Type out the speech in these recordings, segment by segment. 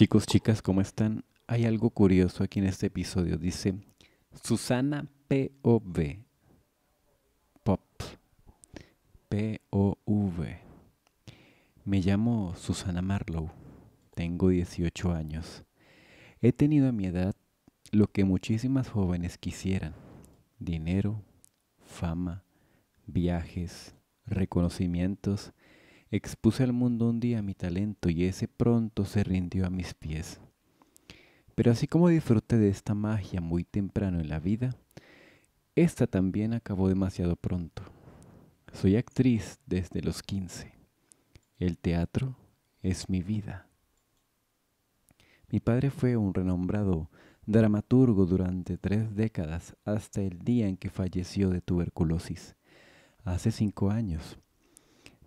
Chicos, chicas, ¿cómo están? Hay algo curioso aquí en este episodio. Dice Susana POV. Pop. POV. Me llamo Susana Marlowe. Tengo 18 años. He tenido a mi edad lo que muchísimas jóvenes quisieran. Dinero, fama, viajes, reconocimientos Expuse al mundo un día mi talento y ese pronto se rindió a mis pies. Pero así como disfruté de esta magia muy temprano en la vida, esta también acabó demasiado pronto. Soy actriz desde los 15. El teatro es mi vida. Mi padre fue un renombrado dramaturgo durante tres décadas hasta el día en que falleció de tuberculosis, hace cinco años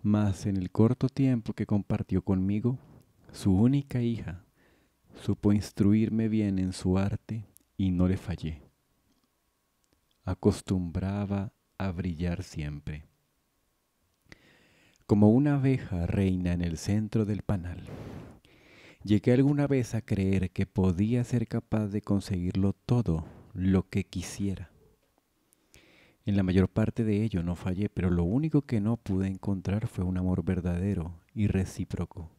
mas en el corto tiempo que compartió conmigo, su única hija supo instruirme bien en su arte y no le fallé. Acostumbraba a brillar siempre, como una abeja reina en el centro del panal. Llegué alguna vez a creer que podía ser capaz de conseguirlo todo lo que quisiera. En la mayor parte de ello no fallé, pero lo único que no pude encontrar fue un amor verdadero y recíproco,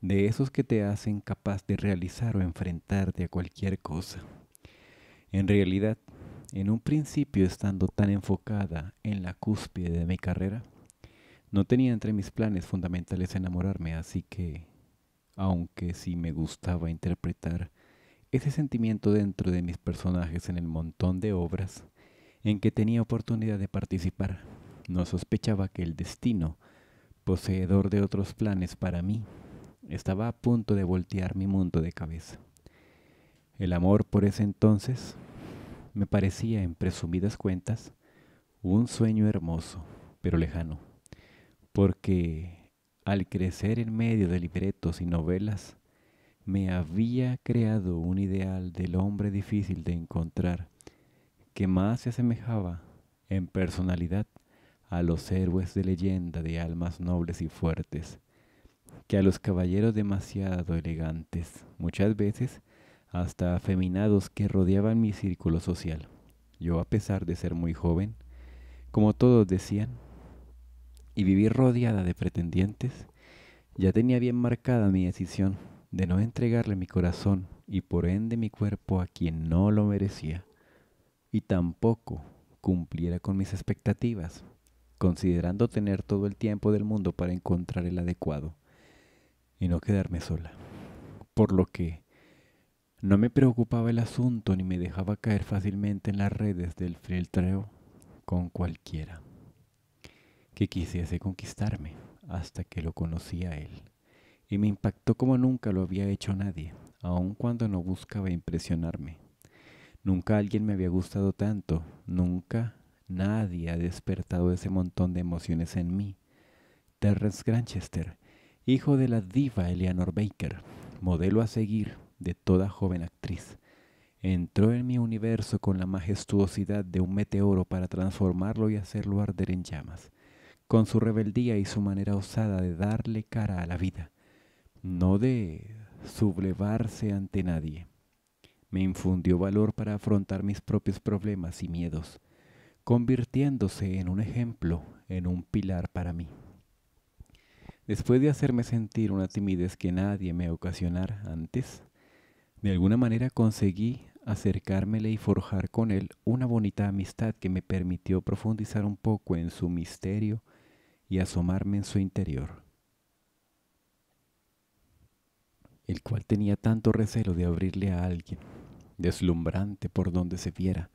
de esos que te hacen capaz de realizar o enfrentarte a cualquier cosa. En realidad, en un principio estando tan enfocada en la cúspide de mi carrera, no tenía entre mis planes fundamentales enamorarme, así que, aunque sí me gustaba interpretar ese sentimiento dentro de mis personajes en el montón de obras, en que tenía oportunidad de participar. No sospechaba que el destino, poseedor de otros planes para mí, estaba a punto de voltear mi mundo de cabeza. El amor por ese entonces me parecía, en presumidas cuentas, un sueño hermoso, pero lejano, porque al crecer en medio de libretos y novelas, me había creado un ideal del hombre difícil de encontrar que más se asemejaba en personalidad a los héroes de leyenda de almas nobles y fuertes, que a los caballeros demasiado elegantes, muchas veces hasta afeminados que rodeaban mi círculo social. Yo, a pesar de ser muy joven, como todos decían, y vivir rodeada de pretendientes, ya tenía bien marcada mi decisión de no entregarle mi corazón y por ende mi cuerpo a quien no lo merecía y tampoco cumpliera con mis expectativas, considerando tener todo el tiempo del mundo para encontrar el adecuado y no quedarme sola. Por lo que no me preocupaba el asunto ni me dejaba caer fácilmente en las redes del filtreo con cualquiera que quisiese conquistarme hasta que lo conocí a él. Y me impactó como nunca lo había hecho nadie, aun cuando no buscaba impresionarme. Nunca alguien me había gustado tanto, nunca nadie ha despertado ese montón de emociones en mí. Terrence Granchester, hijo de la diva Eleanor Baker, modelo a seguir de toda joven actriz, entró en mi universo con la majestuosidad de un meteoro para transformarlo y hacerlo arder en llamas, con su rebeldía y su manera osada de darle cara a la vida, no de sublevarse ante nadie me infundió valor para afrontar mis propios problemas y miedos, convirtiéndose en un ejemplo, en un pilar para mí. Después de hacerme sentir una timidez que nadie me ocasionara antes, de alguna manera conseguí acercármele y forjar con él una bonita amistad que me permitió profundizar un poco en su misterio y asomarme en su interior, el cual tenía tanto recelo de abrirle a alguien deslumbrante por donde se viera,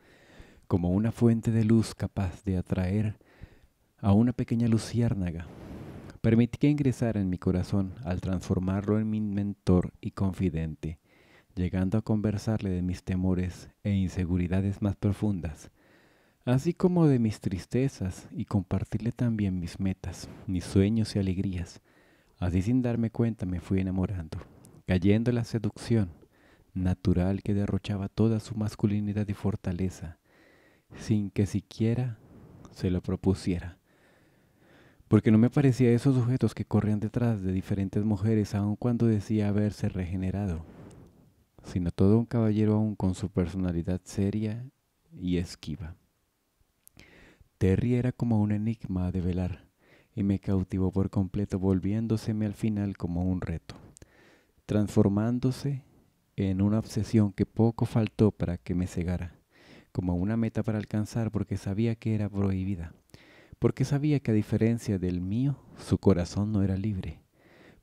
como una fuente de luz capaz de atraer a una pequeña luciérnaga. Permití que ingresara en mi corazón al transformarlo en mi mentor y confidente, llegando a conversarle de mis temores e inseguridades más profundas, así como de mis tristezas y compartirle también mis metas, mis sueños y alegrías. Así sin darme cuenta me fui enamorando, cayendo en la seducción natural que derrochaba toda su masculinidad y fortaleza, sin que siquiera se lo propusiera. Porque no me parecía esos sujetos que corrían detrás de diferentes mujeres aun cuando decía haberse regenerado, sino todo un caballero aún con su personalidad seria y esquiva. Terry era como un enigma a develar y me cautivó por completo volviéndoseme al final como un reto, transformándose en una obsesión que poco faltó para que me cegara, como una meta para alcanzar porque sabía que era prohibida, porque sabía que a diferencia del mío, su corazón no era libre.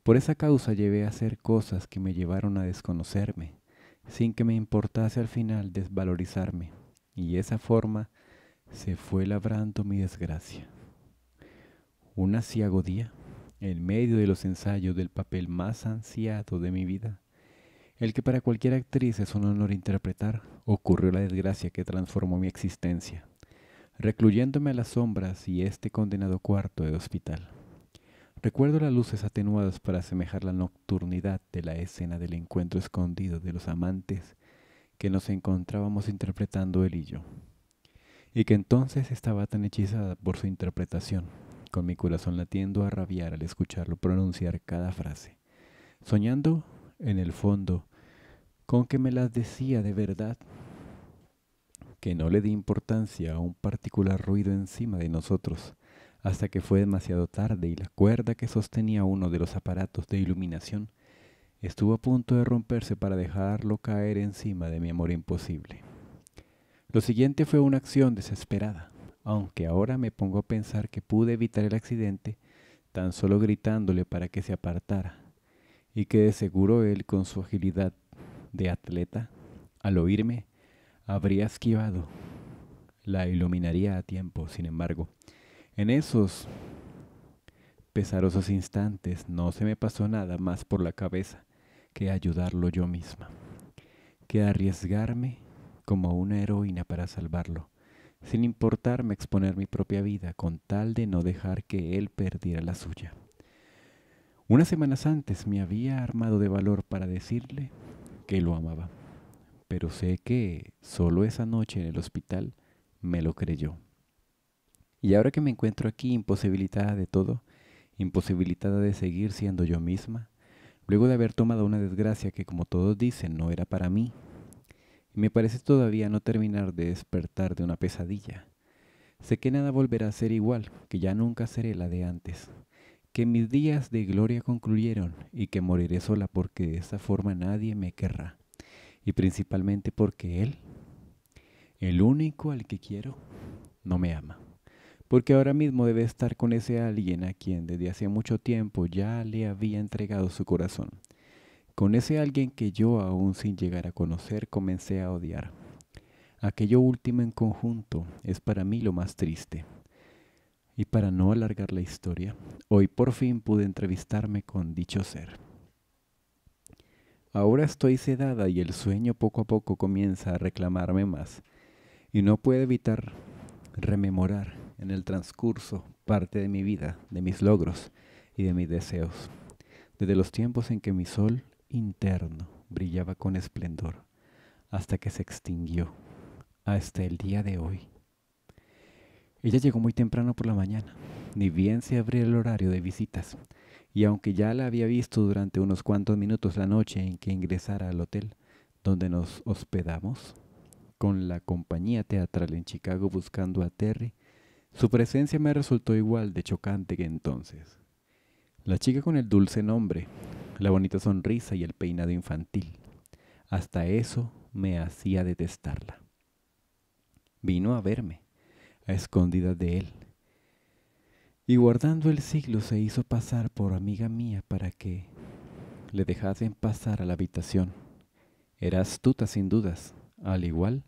Por esa causa llevé a hacer cosas que me llevaron a desconocerme, sin que me importase al final desvalorizarme, y esa forma se fue labrando mi desgracia. Un asiago día, en medio de los ensayos del papel más ansiado de mi vida, el que para cualquier actriz es un honor interpretar, ocurrió la desgracia que transformó mi existencia, recluyéndome a las sombras y este condenado cuarto de hospital. Recuerdo las luces atenuadas para asemejar la nocturnidad de la escena del encuentro escondido de los amantes que nos encontrábamos interpretando él y yo, y que entonces estaba tan hechizada por su interpretación, con mi corazón latiendo a rabiar al escucharlo pronunciar cada frase, soñando en el fondo con que me las decía de verdad, que no le di importancia a un particular ruido encima de nosotros, hasta que fue demasiado tarde y la cuerda que sostenía uno de los aparatos de iluminación estuvo a punto de romperse para dejarlo caer encima de mi amor imposible. Lo siguiente fue una acción desesperada, aunque ahora me pongo a pensar que pude evitar el accidente tan solo gritándole para que se apartara, y que de seguro él con su agilidad de atleta, al oírme, habría esquivado. La iluminaría a tiempo, sin embargo. En esos pesarosos instantes no se me pasó nada más por la cabeza que ayudarlo yo misma, que arriesgarme como una heroína para salvarlo, sin importarme exponer mi propia vida con tal de no dejar que él perdiera la suya. Unas semanas antes me había armado de valor para decirle que lo amaba. Pero sé que solo esa noche en el hospital me lo creyó. Y ahora que me encuentro aquí imposibilitada de todo, imposibilitada de seguir siendo yo misma, luego de haber tomado una desgracia que como todos dicen no era para mí, y me parece todavía no terminar de despertar de una pesadilla. Sé que nada volverá a ser igual, que ya nunca seré la de antes, que mis días de gloria concluyeron y que moriré sola porque de esta forma nadie me querrá. Y principalmente porque Él, el único al que quiero, no me ama. Porque ahora mismo debe estar con ese alguien a quien desde hace mucho tiempo ya le había entregado su corazón. Con ese alguien que yo aún sin llegar a conocer comencé a odiar. Aquello último en conjunto es para mí lo más triste. Y para no alargar la historia, hoy por fin pude entrevistarme con dicho ser. Ahora estoy sedada y el sueño poco a poco comienza a reclamarme más, y no puedo evitar rememorar en el transcurso parte de mi vida, de mis logros y de mis deseos, desde los tiempos en que mi sol interno brillaba con esplendor hasta que se extinguió, hasta el día de hoy ella llegó muy temprano por la mañana, ni bien se abrió el horario de visitas, y aunque ya la había visto durante unos cuantos minutos la noche en que ingresara al hotel donde nos hospedamos, con la compañía teatral en Chicago buscando a Terry, su presencia me resultó igual de chocante que entonces. La chica con el dulce nombre, la bonita sonrisa y el peinado infantil, hasta eso me hacía detestarla. Vino a verme escondida de él. Y guardando el siglo se hizo pasar por amiga mía para que le dejasen pasar a la habitación. Era astuta sin dudas, al igual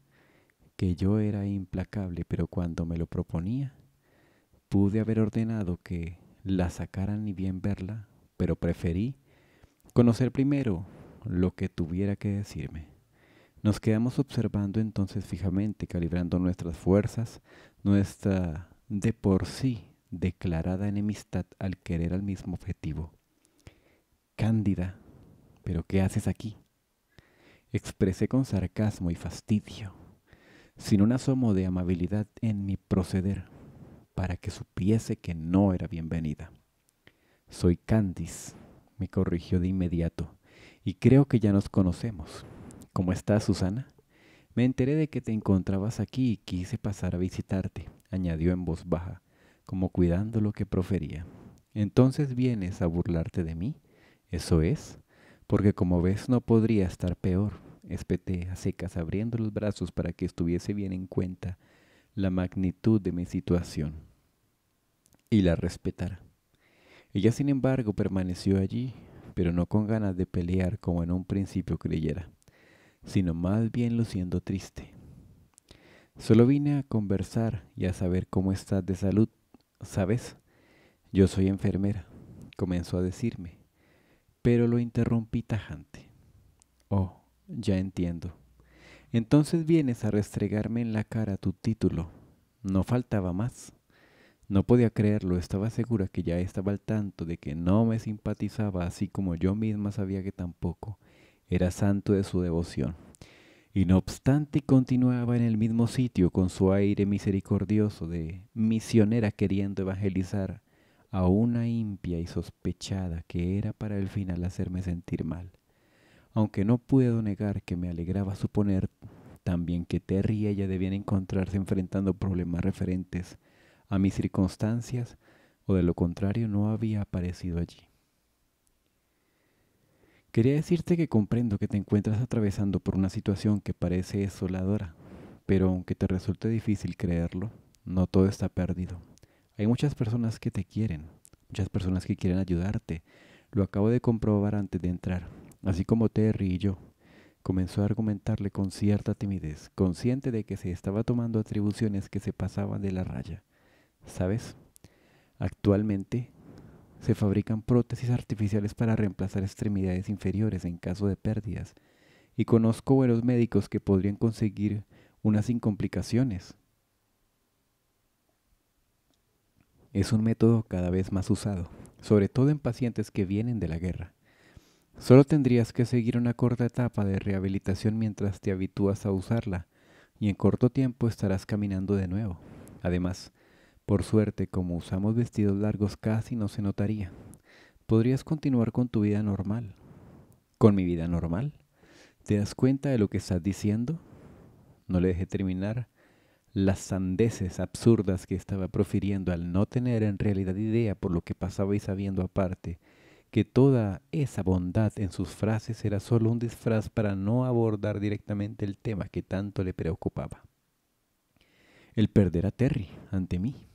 que yo era implacable, pero cuando me lo proponía, pude haber ordenado que la sacaran y bien verla, pero preferí conocer primero lo que tuviera que decirme. Nos quedamos observando entonces fijamente, calibrando nuestras fuerzas, nuestra de por sí declarada enemistad al querer al mismo objetivo. Cándida, ¿pero qué haces aquí? Expresé con sarcasmo y fastidio, sin un asomo de amabilidad en mi proceder, para que supiese que no era bienvenida. Soy Candice, me corrigió de inmediato, y creo que ya nos conocemos. ¿Cómo estás, Susana? Me enteré de que te encontrabas aquí y quise pasar a visitarte, añadió en voz baja, como cuidando lo que profería. Entonces vienes a burlarte de mí, eso es, porque como ves no podría estar peor, espeté a secas abriendo los brazos para que estuviese bien en cuenta la magnitud de mi situación y la respetara. Ella, sin embargo, permaneció allí, pero no con ganas de pelear como en un principio creyera sino más bien lo siento triste. Solo vine a conversar y a saber cómo estás de salud, ¿sabes? Yo soy enfermera, comenzó a decirme, pero lo interrumpí tajante. Oh, ya entiendo. Entonces vienes a restregarme en la cara tu título. No faltaba más. No podía creerlo, estaba segura que ya estaba al tanto de que no me simpatizaba así como yo misma sabía que tampoco era santo de su devoción. Y no obstante continuaba en el mismo sitio con su aire misericordioso de misionera queriendo evangelizar a una impia y sospechada que era para el final hacerme sentir mal. Aunque no puedo negar que me alegraba suponer también que Terry y ella debían encontrarse enfrentando problemas referentes a mis circunstancias, o de lo contrario no había aparecido allí. Quería decirte que comprendo que te encuentras atravesando por una situación que parece desoladora, pero aunque te resulte difícil creerlo, no todo está perdido. Hay muchas personas que te quieren, muchas personas que quieren ayudarte. Lo acabo de comprobar antes de entrar, así como Terry y yo. Comenzó a argumentarle con cierta timidez, consciente de que se estaba tomando atribuciones que se pasaban de la raya. ¿Sabes? Actualmente se fabrican prótesis artificiales para reemplazar extremidades inferiores en caso de pérdidas. Y conozco buenos médicos que podrían conseguir unas sin complicaciones. Es un método cada vez más usado, sobre todo en pacientes que vienen de la guerra. Solo tendrías que seguir una corta etapa de rehabilitación mientras te habitúas a usarla, y en corto tiempo estarás caminando de nuevo. Además, por suerte, como usamos vestidos largos casi no se notaría. Podrías continuar con tu vida normal. ¿Con mi vida normal? ¿Te das cuenta de lo que estás diciendo? No le dejé terminar las sandeces absurdas que estaba profiriendo al no tener en realidad idea por lo que pasaba y sabiendo aparte que toda esa bondad en sus frases era solo un disfraz para no abordar directamente el tema que tanto le preocupaba. El perder a Terry ante mí.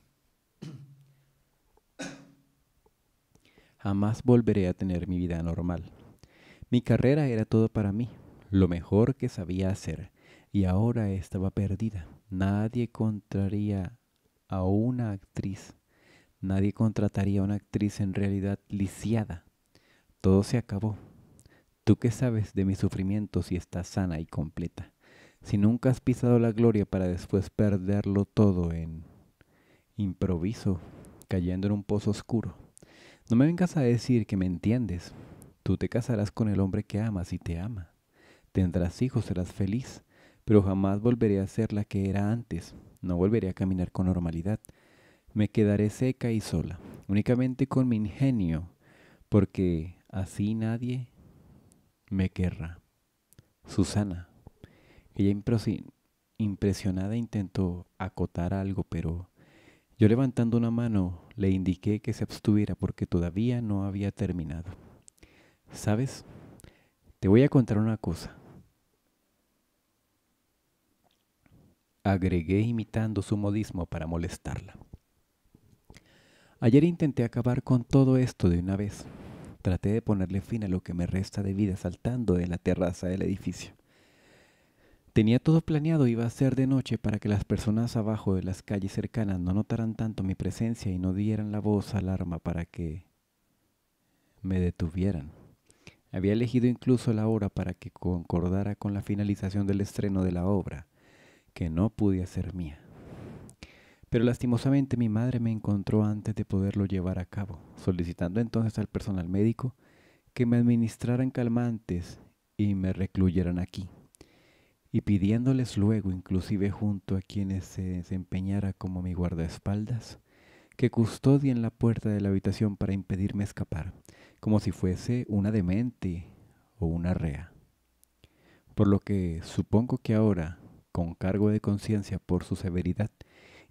jamás volveré a tener mi vida normal. Mi carrera era todo para mí, lo mejor que sabía hacer, y ahora estaba perdida. Nadie contraría a una actriz, nadie contrataría a una actriz en realidad lisiada. Todo se acabó. Tú qué sabes de mi sufrimiento si estás sana y completa, si nunca has pisado la gloria para después perderlo todo en improviso, cayendo en un pozo oscuro no me vengas a decir que me entiendes. Tú te casarás con el hombre que amas y te ama. Tendrás hijos, serás feliz, pero jamás volveré a ser la que era antes. No volveré a caminar con normalidad. Me quedaré seca y sola, únicamente con mi ingenio, porque así nadie me querrá. Susana. Ella impresionada intentó acotar algo, pero yo levantando una mano le indiqué que se abstuviera porque todavía no había terminado. ¿Sabes? Te voy a contar una cosa. Agregué imitando su modismo para molestarla. Ayer intenté acabar con todo esto de una vez. Traté de ponerle fin a lo que me resta de vida saltando de la terraza del edificio. Tenía todo planeado, iba a ser de noche para que las personas abajo de las calles cercanas no notaran tanto mi presencia y no dieran la voz alarma para que me detuvieran. Había elegido incluso la hora para que concordara con la finalización del estreno de la obra, que no pude ser mía. Pero lastimosamente mi madre me encontró antes de poderlo llevar a cabo, solicitando entonces al personal médico que me administraran calmantes y me recluyeran aquí y pidiéndoles luego, inclusive junto a quienes se desempeñara como mi guardaespaldas, que custodien la puerta de la habitación para impedirme escapar, como si fuese una demente o una rea. Por lo que supongo que ahora, con cargo de conciencia por su severidad,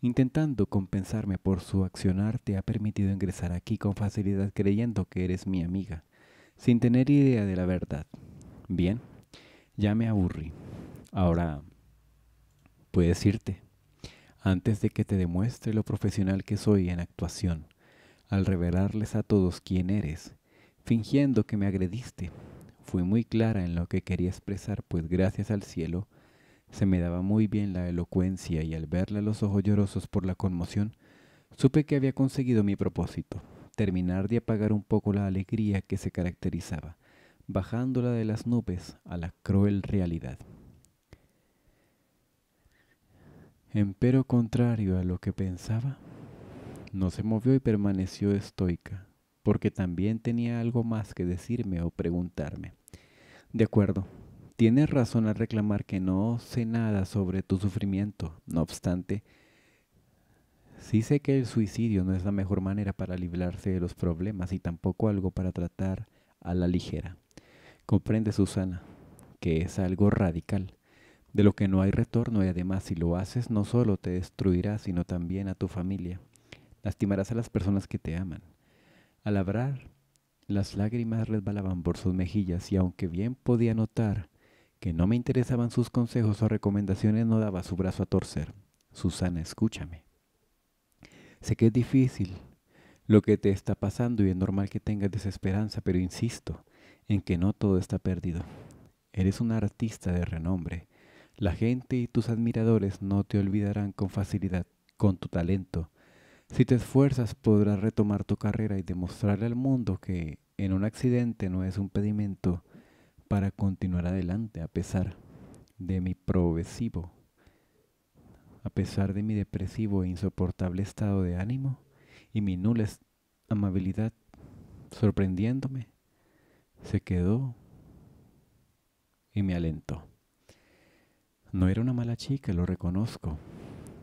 intentando compensarme por su accionar, te ha permitido ingresar aquí con facilidad creyendo que eres mi amiga, sin tener idea de la verdad. Bien, ya me aburrí. Ahora, puedes irte antes de que te demuestre lo profesional que soy en actuación, al revelarles a todos quién eres, fingiendo que me agrediste. Fui muy clara en lo que quería expresar, pues gracias al cielo se me daba muy bien la elocuencia y al verle los ojos llorosos por la conmoción, supe que había conseguido mi propósito, terminar de apagar un poco la alegría que se caracterizaba, bajándola de las nubes a la cruel realidad. Empero contrario a lo que pensaba, no se movió y permaneció estoica, porque también tenía algo más que decirme o preguntarme. De acuerdo, tienes razón al reclamar que no sé nada sobre tu sufrimiento, no obstante, sí sé que el suicidio no es la mejor manera para librarse de los problemas y tampoco algo para tratar a la ligera. Comprende, Susana, que es algo radical de lo que no hay retorno y además si lo haces no solo te destruirás, sino también a tu familia. Lastimarás a las personas que te aman. Al hablar, las lágrimas resbalaban por sus mejillas y aunque bien podía notar que no me interesaban sus consejos o recomendaciones, no daba su brazo a torcer. Susana, escúchame. Sé que es difícil lo que te está pasando y es normal que tengas desesperanza, pero insisto en que no todo está perdido. Eres una artista de renombre la gente y tus admiradores no te olvidarán con facilidad con tu talento. Si te esfuerzas podrás retomar tu carrera y demostrarle al mundo que en un accidente no es un pedimento para continuar adelante a pesar de mi progresivo, a pesar de mi depresivo e insoportable estado de ánimo y mi nula amabilidad, sorprendiéndome, se quedó y me alentó. No era una mala chica, lo reconozco.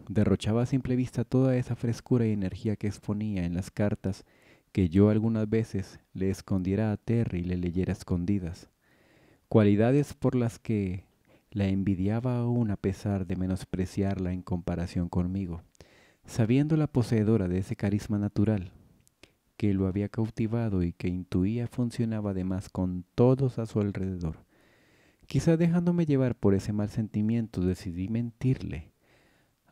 Derrochaba a simple vista toda esa frescura y energía que exponía en las cartas que yo algunas veces le escondiera a Terry y le leyera escondidas. Cualidades por las que la envidiaba aún a pesar de menospreciarla en comparación conmigo, sabiendo la poseedora de ese carisma natural que lo había cautivado y que intuía funcionaba además con todos a su alrededor Quizás dejándome llevar por ese mal sentimiento decidí mentirle,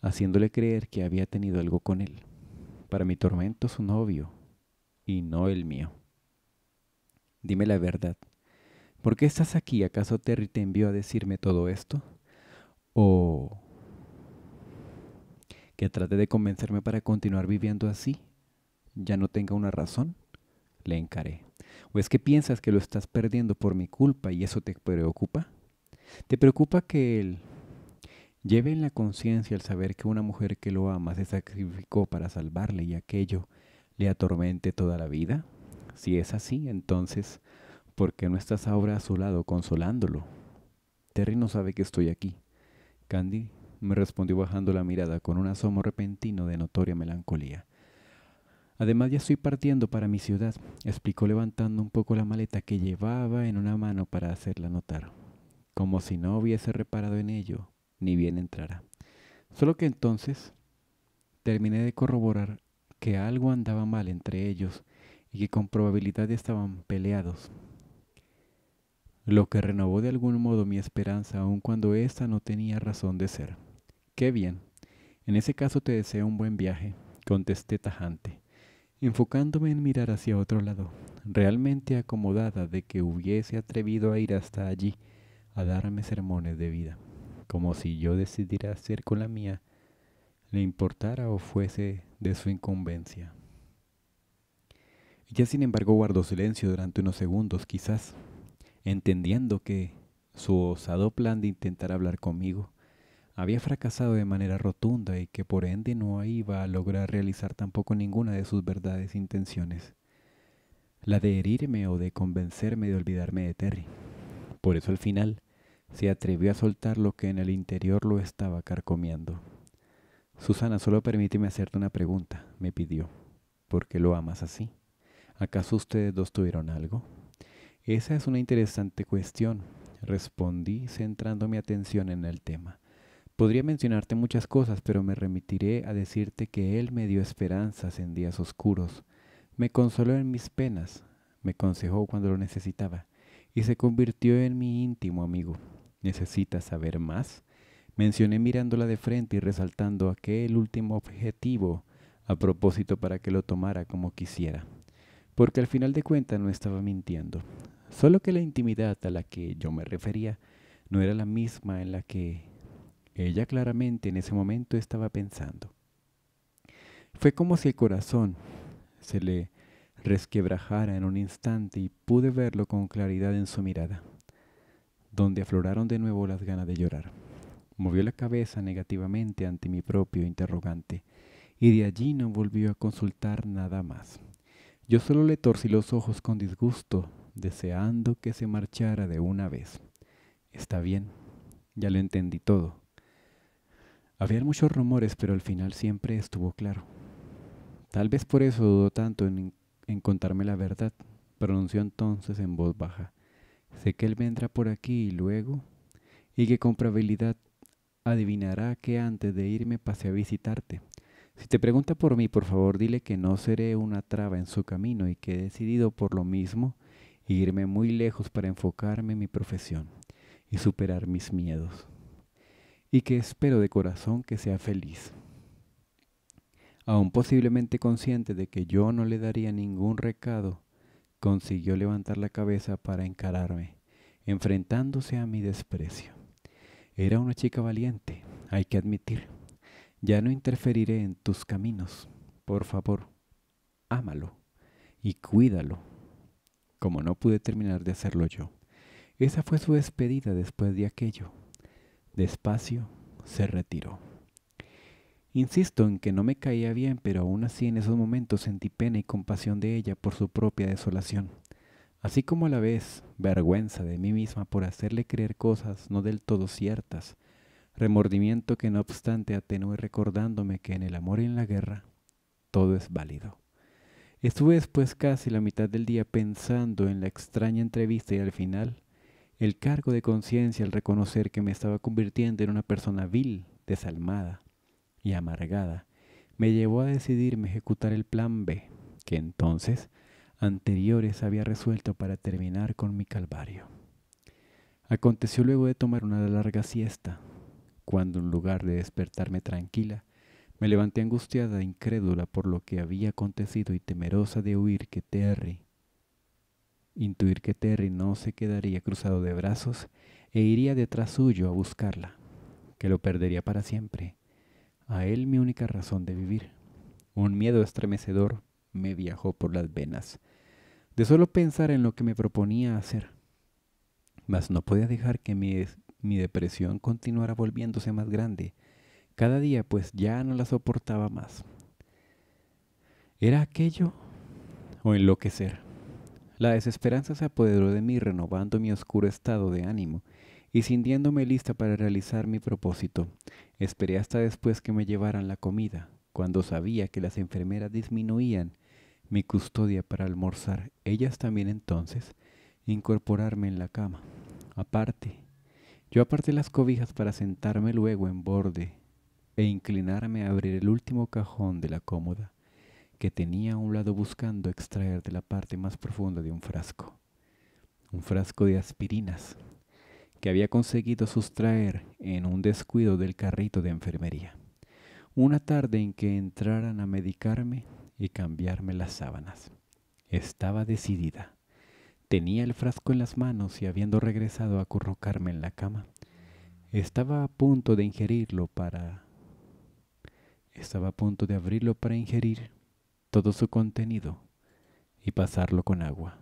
haciéndole creer que había tenido algo con él. Para mi tormento su novio, y no el mío. Dime la verdad. ¿Por qué estás aquí? ¿Acaso Terry te envió a decirme todo esto? ¿O que trate de convencerme para continuar viviendo así? ¿Ya no tenga una razón? Le encaré. ¿O es que piensas que lo estás perdiendo por mi culpa y eso te preocupa? ¿Te preocupa que él lleve en la conciencia el saber que una mujer que lo ama se sacrificó para salvarle y aquello le atormente toda la vida? Si es así, entonces, ¿por qué no estás ahora a su lado consolándolo? Terry no sabe que estoy aquí. Candy me respondió bajando la mirada con un asomo repentino de notoria melancolía. Además ya estoy partiendo para mi ciudad, explicó levantando un poco la maleta que llevaba en una mano para hacerla notar, como si no hubiese reparado en ello, ni bien entrara. Solo que entonces terminé de corroborar que algo andaba mal entre ellos y que con probabilidad estaban peleados, lo que renovó de algún modo mi esperanza aun cuando ésta no tenía razón de ser. Qué bien, en ese caso te deseo un buen viaje, contesté tajante enfocándome en mirar hacia otro lado, realmente acomodada de que hubiese atrevido a ir hasta allí a darme sermones de vida, como si yo decidiera hacer con la mía le importara o fuese de su incumbencia. Ella sin embargo guardó silencio durante unos segundos quizás, entendiendo que su osado plan de intentar hablar conmigo había fracasado de manera rotunda y que por ende no iba a lograr realizar tampoco ninguna de sus verdades intenciones, la de herirme o de convencerme de olvidarme de Terry. Por eso al final se atrevió a soltar lo que en el interior lo estaba carcomiendo. Susana, solo permíteme hacerte una pregunta, me pidió. ¿Por qué lo amas así? ¿Acaso ustedes dos tuvieron algo? Esa es una interesante cuestión, respondí centrando mi atención en el tema. Podría mencionarte muchas cosas, pero me remitiré a decirte que Él me dio esperanzas en días oscuros, me consoló en mis penas, me aconsejó cuando lo necesitaba y se convirtió en mi íntimo amigo. ¿Necesitas saber más? Mencioné mirándola de frente y resaltando aquel último objetivo a propósito para que lo tomara como quisiera, porque al final de cuentas no estaba mintiendo, solo que la intimidad a la que yo me refería no era la misma en la que ella claramente en ese momento estaba pensando. Fue como si el corazón se le resquebrajara en un instante y pude verlo con claridad en su mirada, donde afloraron de nuevo las ganas de llorar. Movió la cabeza negativamente ante mi propio interrogante y de allí no volvió a consultar nada más. Yo solo le torcí los ojos con disgusto, deseando que se marchara de una vez. Está bien, ya lo entendí todo. Habían muchos rumores, pero al final siempre estuvo claro. Tal vez por eso dudó tanto en, en contarme la verdad. Pronunció entonces en voz baja. Sé que él vendrá por aquí y luego, y que con probabilidad adivinará que antes de irme pasé a visitarte. Si te pregunta por mí, por favor dile que no seré una traba en su camino y que he decidido por lo mismo irme muy lejos para enfocarme en mi profesión y superar mis miedos y que espero de corazón que sea feliz. Aún posiblemente consciente de que yo no le daría ningún recado, consiguió levantar la cabeza para encararme, enfrentándose a mi desprecio. Era una chica valiente, hay que admitir. Ya no interferiré en tus caminos. Por favor, ámalo y cuídalo, como no pude terminar de hacerlo yo. Esa fue su despedida después de aquello. Despacio se retiró. Insisto en que no me caía bien, pero aún así en esos momentos sentí pena y compasión de ella por su propia desolación, así como a la vez vergüenza de mí misma por hacerle creer cosas no del todo ciertas, remordimiento que no obstante atenué recordándome que en el amor y en la guerra todo es válido. Estuve después casi la mitad del día pensando en la extraña entrevista y al final el cargo de conciencia al reconocer que me estaba convirtiendo en una persona vil, desalmada y amargada, me llevó a decidirme ejecutar el plan B, que entonces anteriores había resuelto para terminar con mi calvario. Aconteció luego de tomar una larga siesta, cuando en lugar de despertarme tranquila, me levanté angustiada e incrédula por lo que había acontecido y temerosa de huir que Terry Intuir que Terry no se quedaría cruzado de brazos e iría detrás suyo a buscarla, que lo perdería para siempre. A él mi única razón de vivir. Un miedo estremecedor me viajó por las venas, de solo pensar en lo que me proponía hacer. Mas no podía dejar que mi, mi depresión continuara volviéndose más grande, cada día pues ya no la soportaba más. ¿Era aquello o enloquecer? La desesperanza se apoderó de mí renovando mi oscuro estado de ánimo y sintiéndome lista para realizar mi propósito. Esperé hasta después que me llevaran la comida, cuando sabía que las enfermeras disminuían mi custodia para almorzar, ellas también entonces, incorporarme en la cama. Aparte, yo aparté las cobijas para sentarme luego en borde e inclinarme a abrir el último cajón de la cómoda que tenía a un lado buscando extraer de la parte más profunda de un frasco, un frasco de aspirinas que había conseguido sustraer en un descuido del carrito de enfermería, una tarde en que entraran a medicarme y cambiarme las sábanas. Estaba decidida. Tenía el frasco en las manos y habiendo regresado a acurrucarme en la cama, estaba a punto de ingerirlo para... Estaba a punto de abrirlo para ingerir todo su contenido y pasarlo con agua.